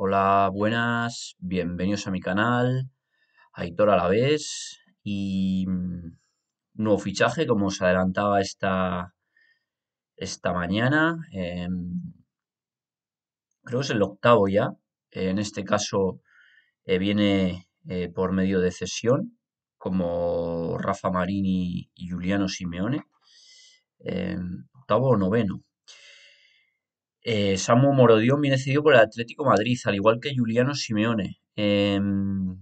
Hola, buenas, bienvenidos a mi canal, Aitor vez y mm, nuevo fichaje, como os adelantaba esta, esta mañana. Em, creo que es el octavo ya, en este caso eh, viene eh, por medio de cesión, como Rafa Marini y Juliano Simeone. Em, octavo o noveno, eh, Samu Morodión viene cedido por el Atlético Madrid, al igual que Juliano Simeone. Em,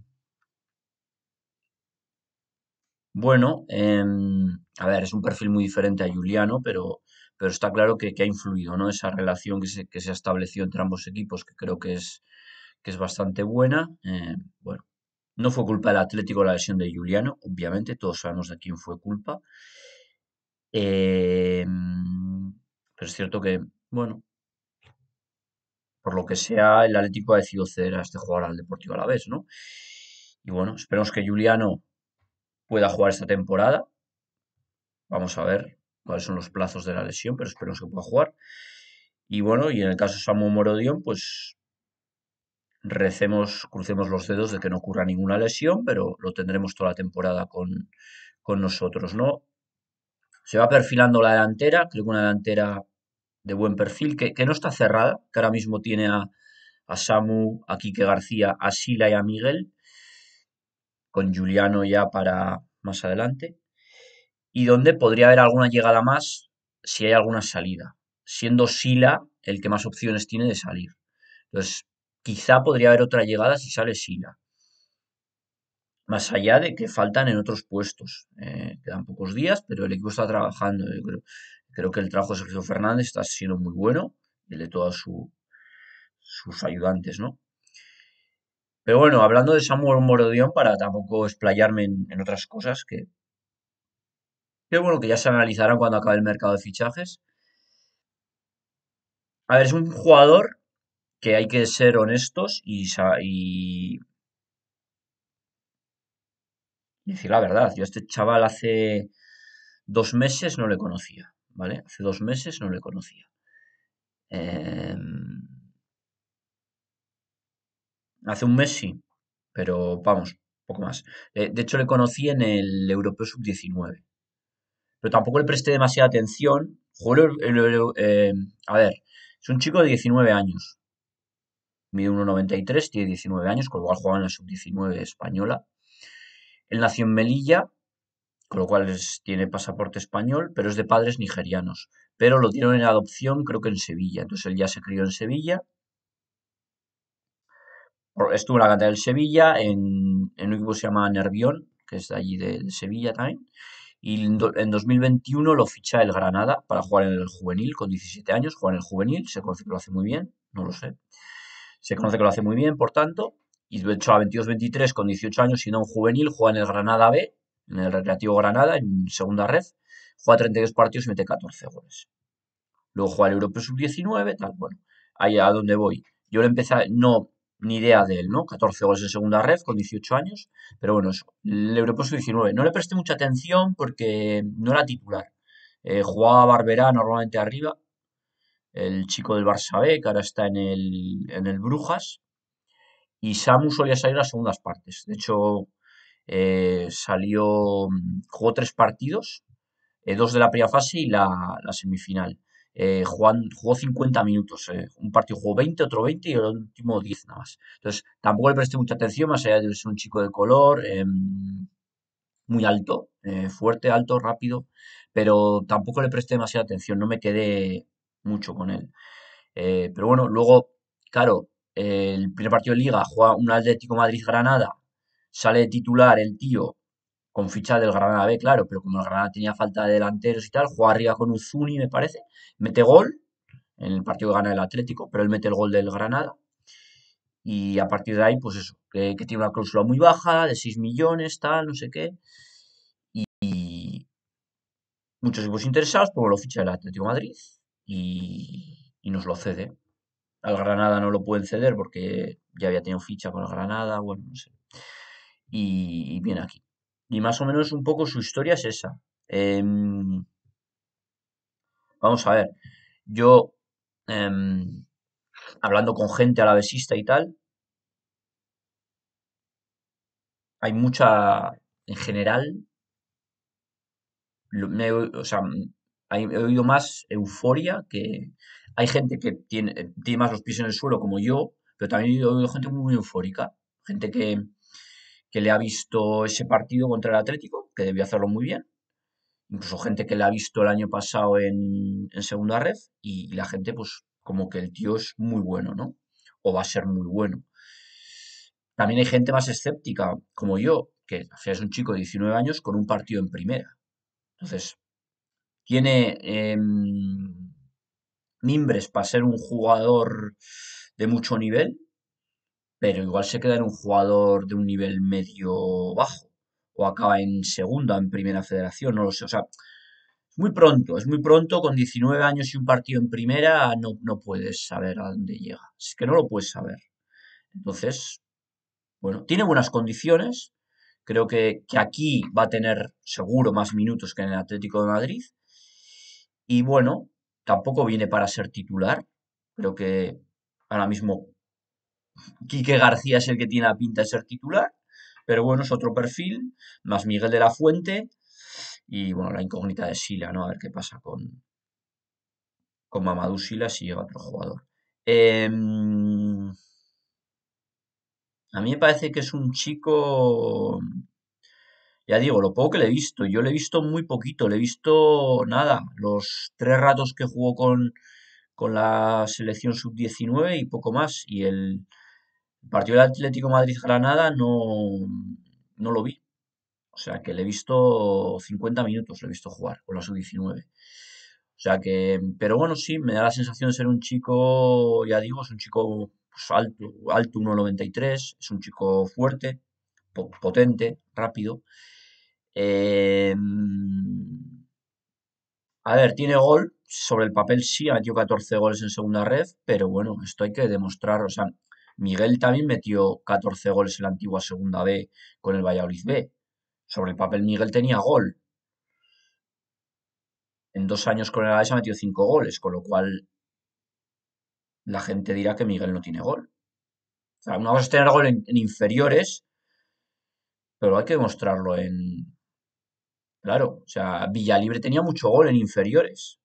bueno, em, a ver, es un perfil muy diferente a Juliano, pero, pero está claro que, ha influido ¿no? esa relación que se, ha establecido entre ambos equipos, que creo que es, que es bastante buena. Eh, bueno, no fue culpa del Atlético la lesión de Juliano, obviamente, todos sabemos de quién fue culpa. Em, pero es cierto que, bueno, por lo que sea, el Atlético ha decidido ceder a este jugador al Deportivo a la vez, ¿no? Y bueno, esperemos que Juliano pueda jugar esta temporada. Vamos a ver cuáles son los plazos de la lesión, pero esperemos que pueda jugar. Y bueno, y en el caso de Samu Morodion, pues recemos, crucemos los dedos de que no ocurra ninguna lesión, pero lo tendremos toda la temporada con, con nosotros, ¿no? Se va perfilando la delantera, creo que una delantera de buen perfil, que, no está cerrada, que ahora mismo tiene a, Samu, a Kike García, a Sila y a Miguel, con Juliano ya para más adelante, y donde podría haber alguna llegada más si hay alguna salida, siendo Sila el que más opciones tiene de salir. Entonces, quizá podría haber otra llegada si sale Sila. Más allá de que faltan en otros puestos. Eh, quedan pocos días, pero el equipo está trabajando. Yo creo. Creo que el trabajo de Sergio Fernández está siendo muy bueno, el de todos sus ayudantes, ¿no? Pero bueno, hablando de Samuel Morodión, para tampoco explayarme en, otras cosas que, que, bueno, que ya se analizarán cuando acabe el mercado de fichajes. A ver, es un jugador que hay que ser honestos y, y, y decir la verdad. Yo a este chaval hace dos meses no le conocía. ¿vale? Hace dos meses no le conocía. Em, hace un mes sí, pero vamos, poco más. Eh, de hecho, le conocí en el Europeo Sub-19. Pero tampoco le presté demasiada atención. Jugó eh, a ver, es un chico de 19 años. Mide 1,93, tiene 19 años, con lo cual jugaba en la Sub-19 española. Él nació en Melilla, con lo cual tiene pasaporte español, pero es de padres nigerianos. Pero lo dieron en adopción, creo que en Sevilla. Entonces él ya se crió en Sevilla. Estuvo en la cantera del Sevilla, en, un equipo que se llama Nervión, que es de allí de, Sevilla también. Y en, 2021 lo ficha el Granada para jugar en el juvenil, con 17 años, juega en el juvenil, se conoce que lo hace muy bien, no lo sé. Se conoce que lo hace muy bien, por tanto. Y de hecho a 22-23, con 18 años, no un juvenil, juega en el Granada B, en el Recreativo Granada, en segunda red, juega 32 partidos y mete 14 goles. Luego juega el Europeo Sub-19, tal, bueno, ahí a donde voy. Yo le empecé, no, ni idea de él, ¿no? 14 goles en segunda red con 18 años, pero bueno, eso, el Europeo Sub-19. No le presté mucha atención porque no era titular. Eh, jugaba Barberá normalmente arriba, el chico del Barça B, que ahora está en el, en el Brujas, y Samu solía salir a las segundas partes. De hecho, eh, salió, mm, jugó tres partidos, eh, dos de la primera fase y la, semifinal. Eh, jugó, jugó 50 minutos, un partido jugó 20, otro 20 y el último 10 nada más. Entonces, tampoco le presté mucha atención, más allá de ser un chico de color, muy alto, fuerte, alto, rápido, pero tampoco le presté demasiada atención, no me quedé mucho con él. pero bueno, luego, claro, el primer partido de liga juega un Atlético Madrid-Granada, sale titular el tío con ficha del Granada B, claro, pero como el Granada tenía falta de delanteros y tal, juega arriba con Uzuni, me parece, mete gol en el partido que gana el Atlético, pero él mete el gol del Granada. Y a partir de ahí, pues eso, que, tiene una cláusula muy baja, de 6 millones, tal, no sé qué. Y, muchos equipos interesados, pues lo ficha el Atlético Madrid y, y nos lo cede. Al Granada no lo pueden ceder porque ya había tenido ficha con el Granada, bueno, no sé y, viene aquí. Y más o menos un poco su historia es esa. Em, vamos a ver, yo em, hablando con gente alavesista y tal, hay mucha, en general, o sea, he oído más euforia que hay gente que tiene, más los pies en el suelo como yo, pero también he oído gente muy eufórica, gente que que le ha visto ese partido contra el Atlético, que debió hacerlo muy bien. Incluso gente que le ha visto el año pasado en, segunda red y, la gente, pues, como que el tío es muy bueno, ¿no? O va a ser muy bueno. También hay gente más escéptica, como yo, que o es un chico de 19 años con un partido en primera. Entonces, tiene em, mimbres para ser un jugador de mucho nivel, pero igual se queda en un jugador de un nivel medio bajo o acaba en segunda, en primera federación, no lo sé. O sea, es muy pronto, es muy pronto, con 19 años y un partido en primera, no, no puedes saber a dónde llega. Es que no lo puedes saber. Entonces, bueno, tiene buenas condiciones. Creo que, que aquí va a tener seguro más minutos que en el Atlético de Madrid. Y bueno, tampoco viene para ser titular. Creo que ahora mismo Quique García es el que tiene la pinta de ser titular, pero bueno, es otro perfil, más Miguel de la Fuente y bueno, la incógnita de Sila, ¿no? A ver qué pasa con, con Mamadou Sila si llega otro jugador. Em, a mí me parece que es un chico, ya digo, lo poco que le he visto, yo le he visto muy poquito, le he visto nada, los tres ratos que jugó con, con la selección sub-19 y poco más, y el partido del Atlético Madrid-Granada no, no lo vi. O sea que le he visto 50 minutos, le he visto jugar con la sub-19. O sea que, pero bueno, sí, me da la sensación de ser un chico, ya digo, es un chico pues, alto, alto 1,93, es un chico fuerte, potente, rápido. Em, a ver, tiene gol, sobre el papel sí, ha metido 14 goles en segunda red, pero bueno, esto hay que demostrar, o sea, Miguel también metió 14 goles en la antigua segunda B con el Valladolid B. Sobre el papel Miguel tenía gol. En dos años con el Alavés ha metido 5 goles, con lo cual la gente dirá que Miguel no tiene gol. O sea, una cosa es tener gol en, inferiores, pero hay que demostrarlo en, Claro, o sea, Villalibre tenía mucho gol en inferiores,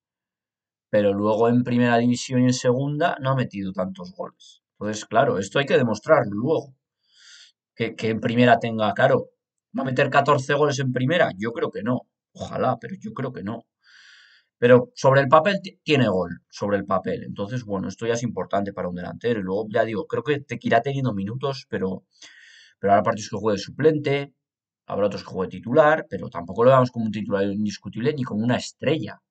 pero luego en primera división y en segunda no ha metido tantos goles. Entonces, claro, esto hay que demostrar luego. Que, en primera tenga, caro. ¿va a meter 14 goles en primera? Yo creo que no. Ojalá, pero yo creo que no. Pero sobre el papel tiene gol, sobre el papel. Entonces, bueno, esto ya es importante para un delantero. Y luego, ya digo, creo que te irá teniendo minutos, pero, pero habrá partidos que juegue suplente, habrá otros que juegue titular, pero tampoco lo veamos como un titular indiscutible ni como una estrella.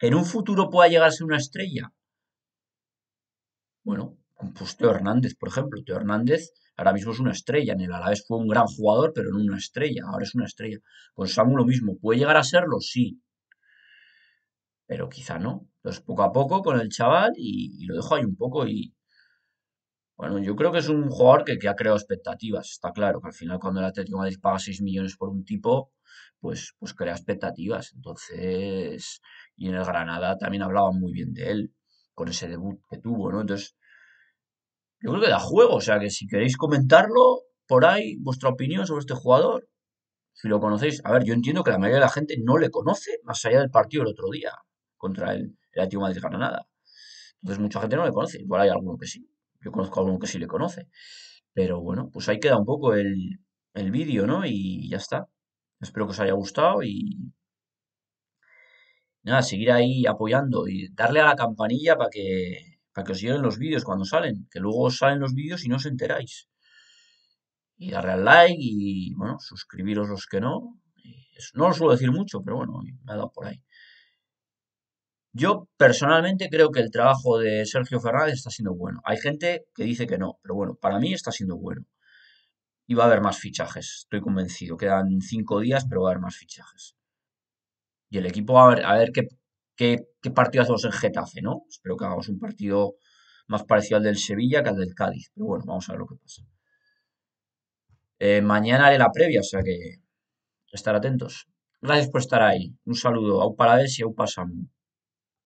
¿En un futuro pueda llegarse una estrella? Bueno, pues Teo Hernández, por ejemplo. Teo Hernández ahora mismo es una estrella. En el Alavés fue un gran jugador, pero no una estrella. Ahora es una estrella. Con Samu lo mismo. ¿Puede llegar a serlo? Sí. Pero quizá no. Entonces, poco a poco con el chaval y, lo dejo ahí un poco. Y bueno, yo creo que es un jugador que, ha creado expectativas. Está claro que al final, cuando el Atlético de Madrid paga 6 millones por un tipo, pues, pues crea expectativas. Entonces, y en el Granada también hablaban muy bien de él con ese debut que tuvo, ¿no? Entonces, yo creo que da juego, o sea que si queréis comentarlo por ahí, vuestra opinión sobre este jugador, si lo conocéis, a ver, yo entiendo que la mayoría de la gente no le conoce más allá del partido del otro día contra el, el Atlético Madrid Granada. Entonces mucha gente no le conoce, igual hay alguno que sí, yo conozco a alguno que sí le conoce. Pero bueno, pues ahí queda un poco el, el vídeo, ¿no? Y ya está. Espero que os haya gustado y nada, seguir ahí apoyando y darle a la campanilla para que, para que os lleguen los vídeos cuando salen, que luego salen los vídeos y no os enteráis. Y darle al like y, bueno, suscribiros los que no. No lo suelo decir mucho, pero bueno, me ha dado por ahí. Yo personalmente creo que el trabajo de Sergio Fernández está siendo bueno. Hay gente que dice que no, pero bueno, para mí está siendo bueno. Y va a haber más fichajes, estoy convencido. Quedan cinco días, pero va a haber más fichajes y el equipo a ver, a ver qué, qué, partido hacemos en Getafe, ¿no? Espero que hagamos un partido más parecido al del Sevilla que al del Cádiz. Pero bueno, vamos a ver lo que pasa. Eh, mañana haré la previa, o sea que estar atentos. Gracias por estar ahí. Un saludo. a Parades y Au Pasamu.